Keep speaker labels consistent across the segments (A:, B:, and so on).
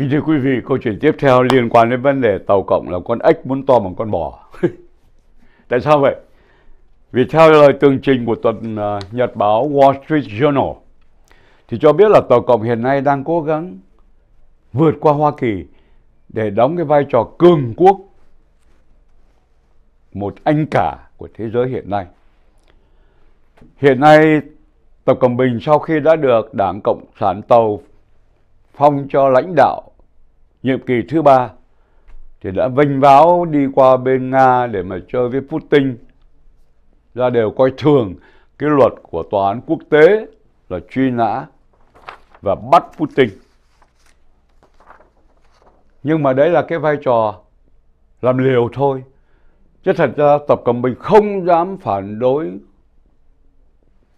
A: Kính thưa quý vị, câu chuyện tiếp theo liên quan đến vấn đề tàu cộng là con ếch muốn to bằng con bò. Tại sao vậy? Vì theo lời tường trình của tuần uh, nhật báo Wall Street Journal thì cho biết là tàu cộng hiện nay đang cố gắng vượt qua Hoa Kỳ để đóng cái vai trò cường quốc một anh cả của thế giới hiện nay. Hiện nay Tập Cận Bình sau khi đã được Đảng Cộng sản Tàu phong cho lãnh đạo nhiệm kỳ thứ ba thì đã vênh váo đi qua bên Nga để mà chơi với Putin ra đều coi thường cái luật của tòa án quốc tế là truy nã và bắt Putin. Nhưng mà đấy là cái vai trò làm liều thôi. Chứ thật ra Tập cầm Bình không dám phản đối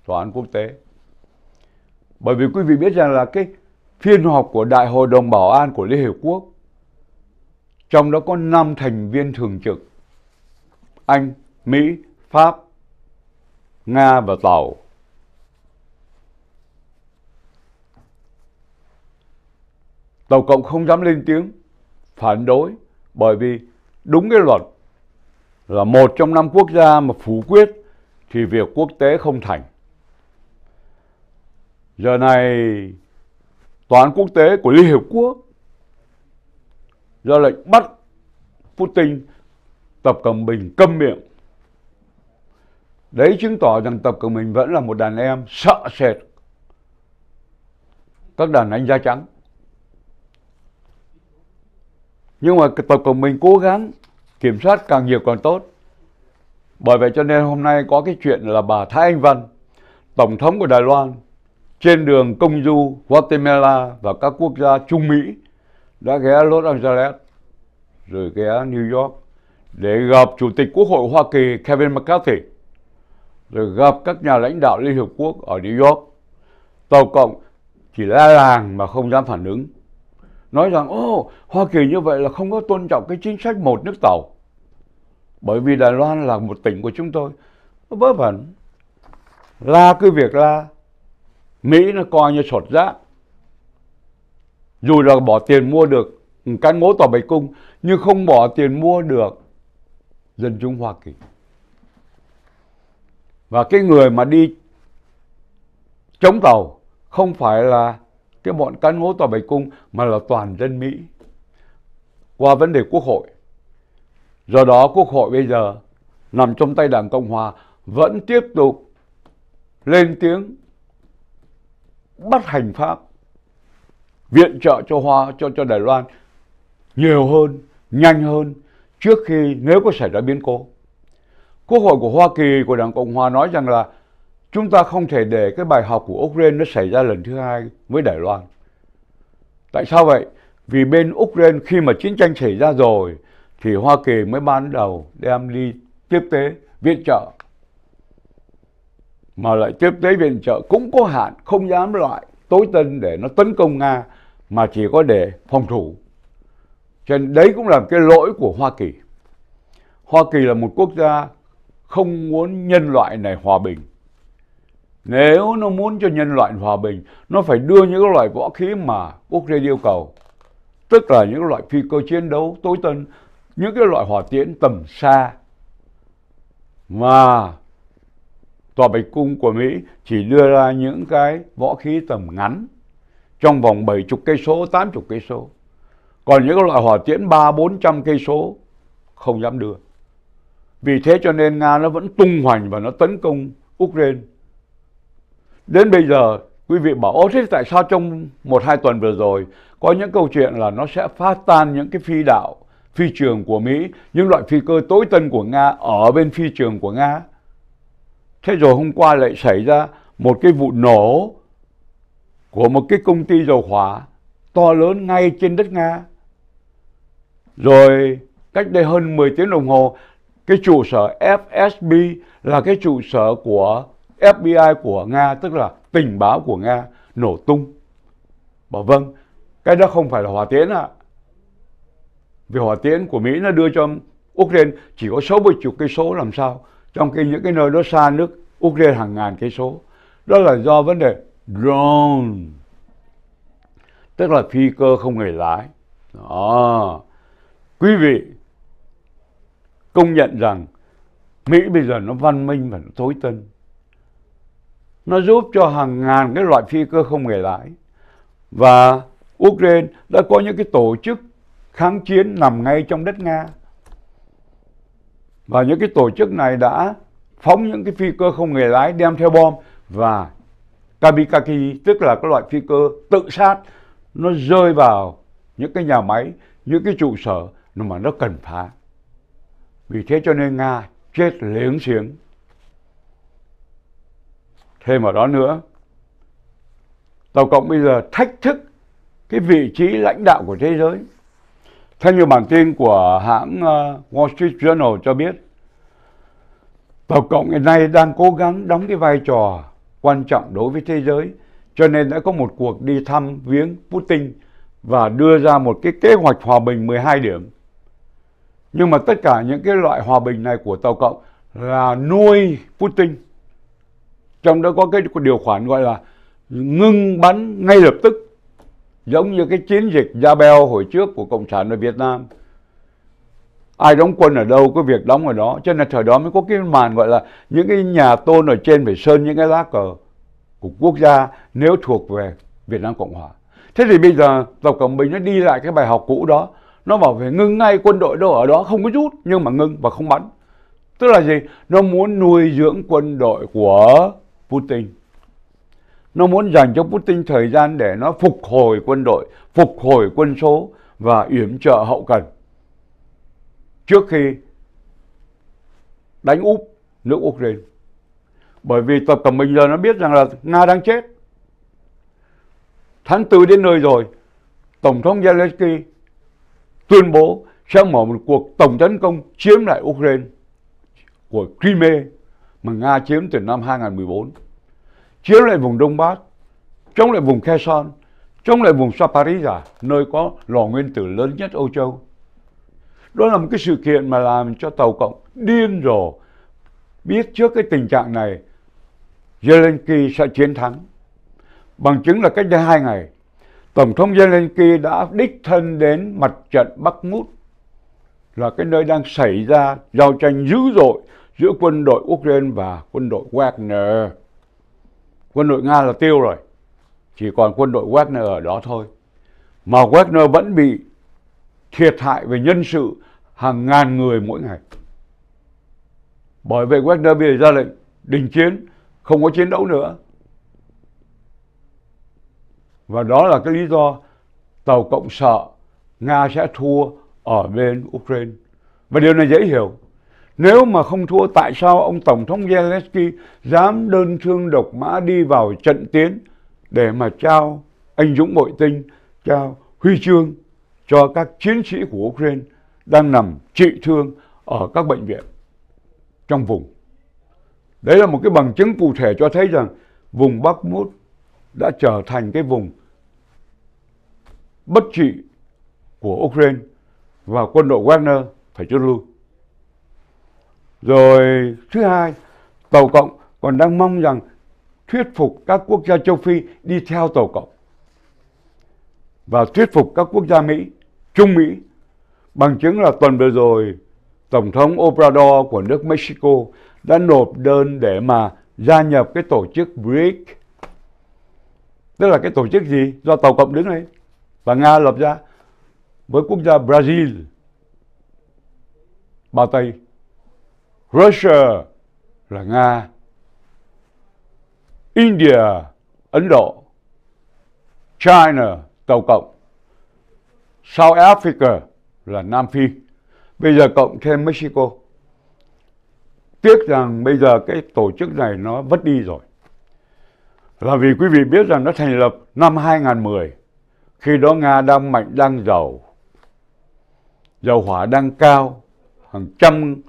A: tòa án quốc tế. Bởi vì quý vị biết rằng là cái phiên họp của Đại hội đồng Bảo an của Liên Hiệp Quốc. Trong đó có 5 thành viên thường trực. Anh, Mỹ, Pháp, Nga và Tàu. Tàu Cộng không dám lên tiếng, phản đối, bởi vì đúng cái luật là một trong năm quốc gia mà phủ quyết thì việc quốc tế không thành. Giờ này toán quốc tế của Liên Hiệp Quốc ra lệnh bắt Putin, Tập Cận Bình câm miệng. Đấy chứng tỏ rằng Tập Cận Bình vẫn là một đàn em sợ sệt các đàn anh da trắng. Nhưng mà Tập Cận Bình cố gắng kiểm soát càng nhiều càng tốt. Bởi vậy cho nên hôm nay có cái chuyện là bà Thái Anh Văn, Tổng thống của Đài Loan trên đường công du Guatemala và các quốc gia Trung Mỹ đã ghé Los Angeles rồi ghé New York để gặp Chủ tịch Quốc hội Hoa Kỳ Kevin McCarthy rồi gặp các nhà lãnh đạo Liên hợp Quốc ở New York. Tổng cộng chỉ la làng mà không dám phản ứng. Nói rằng, ô, oh, Hoa Kỳ như vậy là không có tôn trọng cái chính sách một nước tàu. Bởi vì Đài Loan là một tỉnh của chúng tôi. vớ vẩn. La cứ việc la, Mỹ nó coi như sột giá. Dù là bỏ tiền mua được căn ngố tòa Bạch Cung, nhưng không bỏ tiền mua được dân chúng Hoa Kỳ. Và cái người mà đi chống tàu không phải là cái bọn căn ngố tòa Bạch Cung mà là toàn dân Mỹ qua vấn đề quốc hội. Do đó quốc hội bây giờ nằm trong tay Đảng Cộng Hòa vẫn tiếp tục lên tiếng bắt hành pháp viện trợ cho Hoa cho cho Đài Loan nhiều hơn, nhanh hơn trước khi nếu có xảy ra biến cố. Quốc hội của Hoa Kỳ của Đảng Cộng hòa nói rằng là chúng ta không thể để cái bài học của Ukraine nó xảy ra lần thứ hai với Đài Loan. Tại sao vậy? Vì bên Ukraine khi mà chiến tranh xảy ra rồi thì Hoa Kỳ mới ban đầu đem đi tiếp tế viện trợ mà lại tiếp tế viện trợ cũng có hạn không dám loại tối tân để nó tấn công nga mà chỉ có để phòng thủ cho nên đấy cũng là cái lỗi của hoa kỳ hoa kỳ là một quốc gia không muốn nhân loại này hòa bình nếu nó muốn cho nhân loại hòa bình nó phải đưa những loại vũ khí mà quốc gia yêu cầu tức là những loại phi cơ chiến đấu tối tân những cái loại hỏa tiễn tầm xa mà Tòa Bạch Cung của Mỹ chỉ đưa ra những cái võ khí tầm ngắn trong vòng 70 cây số, 80 cây số. Còn những loại hỏa tiễn 3 400 cây số không dám đưa. Vì thế cho nên Nga nó vẫn tung hoành và nó tấn công Ukraine. Đến bây giờ quý vị bảo ô thế tại sao trong một hai tuần vừa rồi có những câu chuyện là nó sẽ phá tan những cái phi đạo phi trường của Mỹ, những loại phi cơ tối tân của Nga ở bên phi trường của Nga. Thế rồi hôm qua lại xảy ra một cái vụ nổ của một cái công ty dầu hỏa to lớn ngay trên đất Nga. Rồi cách đây hơn 10 tiếng đồng hồ, cái trụ sở FSB là cái trụ sở của FBI của Nga, tức là tình báo của Nga, nổ tung. Bảo vâng, cái đó không phải là hỏa tiễn ạ. À. Vì hỏa tiễn của Mỹ nó đưa cho Ukraine chỉ có 60 chục cây số làm sao trong cái những cái nơi đó xa nước Ukraine hàng ngàn cây số đó là do vấn đề drone tức là phi cơ không người lái đó. quý vị công nhận rằng Mỹ bây giờ nó văn minh và nó tối tân nó giúp cho hàng ngàn cái loại phi cơ không người lái và Ukraine đã có những cái tổ chức kháng chiến nằm ngay trong đất Nga và những cái tổ chức này đã phóng những cái phi cơ không người lái đem theo bom và kamikaze, tức là các loại phi cơ tự sát, nó rơi vào những cái nhà máy, những cái trụ sở mà nó cần phá. Vì thế cho nên Nga chết liếng xiếng. Thêm vào đó nữa, Tàu Cộng bây giờ thách thức cái vị trí lãnh đạo của thế giới. Theo như bản tin của hãng ờ, Wall Street Journal cho biết, Tổng cộng hiện nay đang cố gắng đóng cái vai trò quan trọng đối với thế giới, cho nên đã có một cuộc đi thăm viếng Putin và đưa ra một cái kế hoạch hòa bình 12 điểm. Nhưng mà tất cả những cái loại hòa bình này của Tàu Cộng là nuôi Putin. Trong đó có cái điều khoản gọi là ngưng bắn ngay lập tức Giống như cái chiến dịch Gia Beo hồi trước của Cộng sản ở Việt Nam. Ai đóng quân ở đâu có việc đóng ở đó. Cho nên thời đó mới có cái màn gọi là những cái nhà tôn ở trên phải sơn những cái lá cờ của quốc gia nếu thuộc về Việt Nam Cộng Hòa. Thế thì bây giờ Tập Cận Bình nó đi lại cái bài học cũ đó. Nó bảo phải ngưng ngay quân đội đâu ở đó không có rút nhưng mà ngưng và không bắn. Tức là gì? Nó muốn nuôi dưỡng quân đội của Putin. Nó muốn dành cho Putin thời gian để nó phục hồi quân đội, phục hồi quân số và yểm trợ hậu cần. Trước khi đánh úp nước Ukraine. Bởi vì Tập Cận Bình giờ nó biết rằng là Nga đang chết. Tháng 4 đến nơi rồi, Tổng thống Zelensky tuyên bố sẽ mở một cuộc tổng tấn công chiếm lại Ukraine của Crimea mà Nga chiếm từ năm 2014 chiếm lại vùng Đông Bắc, chống lại vùng Kherson, chống lại vùng Saparisa, nơi có lò nguyên tử lớn nhất Âu Châu. Đó là một cái sự kiện mà làm cho Tàu Cộng điên rồ. Biết trước cái tình trạng này, Zelensky sẽ chiến thắng. Bằng chứng là cách đây hai ngày, Tổng thống Zelensky đã đích thân đến mặt trận Bắc Mút, là cái nơi đang xảy ra giao tranh dữ dội giữa quân đội Ukraine và quân đội Wagner quân đội Nga là tiêu rồi. Chỉ còn quân đội Wagner ở đó thôi. Mà Wagner vẫn bị thiệt hại về nhân sự hàng ngàn người mỗi ngày. Bởi vậy Wagner bây giờ ra lệnh đình chiến, không có chiến đấu nữa. Và đó là cái lý do tàu Cộng sợ Nga sẽ thua ở bên Ukraine. Và điều này dễ hiểu. Nếu mà không thua tại sao ông Tổng thống Zelensky dám đơn thương độc mã đi vào trận tiến để mà trao anh Dũng Bội Tinh, trao huy chương cho các chiến sĩ của Ukraine đang nằm trị thương ở các bệnh viện trong vùng. Đấy là một cái bằng chứng cụ thể cho thấy rằng vùng Bắc Mút đã trở thành cái vùng bất trị của Ukraine và quân đội Wagner phải rút lui. Rồi thứ hai, Tàu Cộng còn đang mong rằng thuyết phục các quốc gia châu Phi đi theo Tàu Cộng và thuyết phục các quốc gia Mỹ, Trung Mỹ. Bằng chứng là tuần vừa rồi, Tổng thống Obrador của nước Mexico đã nộp đơn để mà gia nhập cái tổ chức BRIC, Tức là cái tổ chức gì? Do Tàu Cộng đứng đấy. Và Nga lập ra với quốc gia Brazil, Ba Tây, Russia là Nga, India, Ấn Độ, China, Tàu Cộng, South Africa là Nam Phi. Bây giờ cộng thêm Mexico. Tiếc rằng bây giờ cái tổ chức này nó vất đi rồi. Là vì quý vị biết rằng nó thành lập năm 2010. Khi đó Nga đang mạnh, đang giàu. Dầu hỏa đang cao. Hàng trăm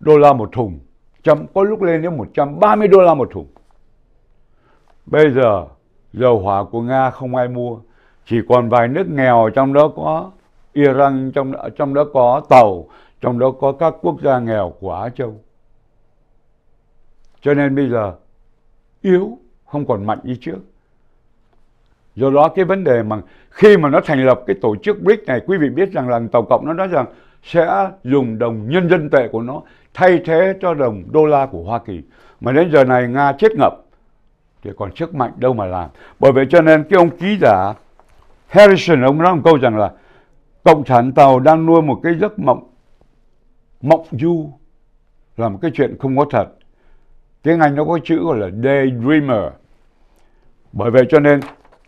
A: đô la một thùng, trăm có lúc lên đến 130 đô la một thùng. Bây giờ dầu hỏa của Nga không ai mua, chỉ còn vài nước nghèo trong đó có Iran, trong trong đó có Tàu, trong đó có các quốc gia nghèo của Á Châu. Cho nên bây giờ yếu không còn mạnh như trước. Do đó cái vấn đề mà khi mà nó thành lập cái tổ chức BRICS này, quý vị biết rằng là Tàu Cộng nó nói rằng sẽ dùng đồng nhân dân tệ của nó thay thế cho đồng đô la của Hoa Kỳ. Mà đến giờ này Nga chết ngập thì còn sức mạnh đâu mà làm. Bởi vậy cho nên cái ông ký giả Harrison ông nói một câu rằng là Cộng sản Tàu đang nuôi một cái giấc mộng mộng du là một cái chuyện không có thật. Tiếng Anh nó có chữ gọi là daydreamer. Bởi vậy cho nên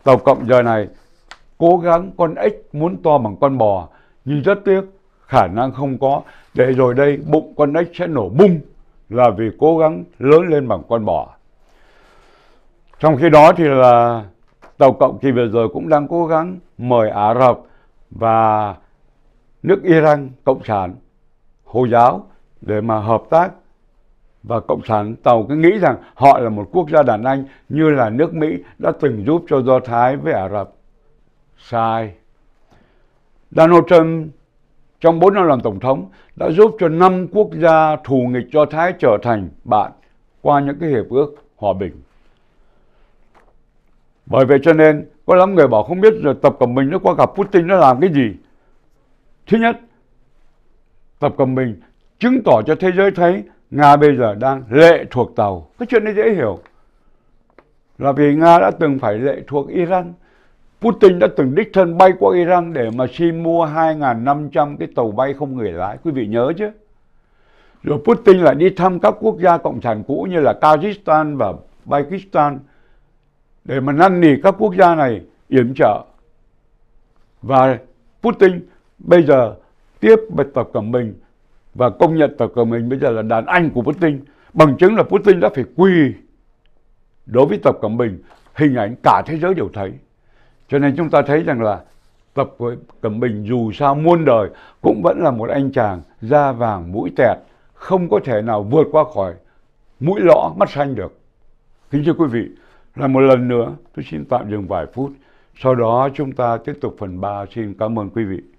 A: Tàu Cộng giờ này cố gắng con ếch muốn to bằng con bò nhưng rất tiếc khả năng không có để rồi đây bụng con ếch sẽ nổ bung là vì cố gắng lớn lên bằng con bò trong khi đó thì là tàu cộng kỳ vừa rồi cũng đang cố gắng mời Ả Rập và nước Iran cộng sản Hồi giáo để mà hợp tác và cộng sản tàu cứ nghĩ rằng họ là một quốc gia đàn anh như là nước Mỹ đã từng giúp cho Do Thái với Ả Rập sai Donald Trump trong 4 năm làm Tổng thống đã giúp cho 5 quốc gia thù nghịch cho Thái trở thành bạn qua những cái hiệp ước hòa bình. Bởi vậy cho nên có lắm người bảo không biết rồi Tập Cận Bình nó qua gặp Putin nó làm cái gì. Thứ nhất, Tập Cận Bình chứng tỏ cho thế giới thấy Nga bây giờ đang lệ thuộc Tàu. Cái chuyện này dễ hiểu là vì Nga đã từng phải lệ thuộc Iran Putin đã từng đích thân bay qua Iran để mà xin mua 2.500 cái tàu bay không người lái. Quý vị nhớ chứ? Rồi Putin lại đi thăm các quốc gia cộng sản cũ như là Kazakhstan và Pakistan để mà năn nỉ các quốc gia này yểm trợ. Và Putin bây giờ tiếp với Tập Cận Bình và công nhận Tập Cận Bình bây giờ là đàn anh của Putin. Bằng chứng là Putin đã phải quy đối với Tập Cận Bình. Hình ảnh cả thế giới đều thấy. Cho nên chúng ta thấy rằng là Tập Cẩm Bình dù sao muôn đời cũng vẫn là một anh chàng da vàng mũi tẹt, không có thể nào vượt qua khỏi mũi lõ mắt xanh được. Kính thưa quý vị, là một lần nữa tôi xin tạm dừng vài phút, sau đó chúng ta tiếp tục phần 3. Xin cảm ơn quý vị.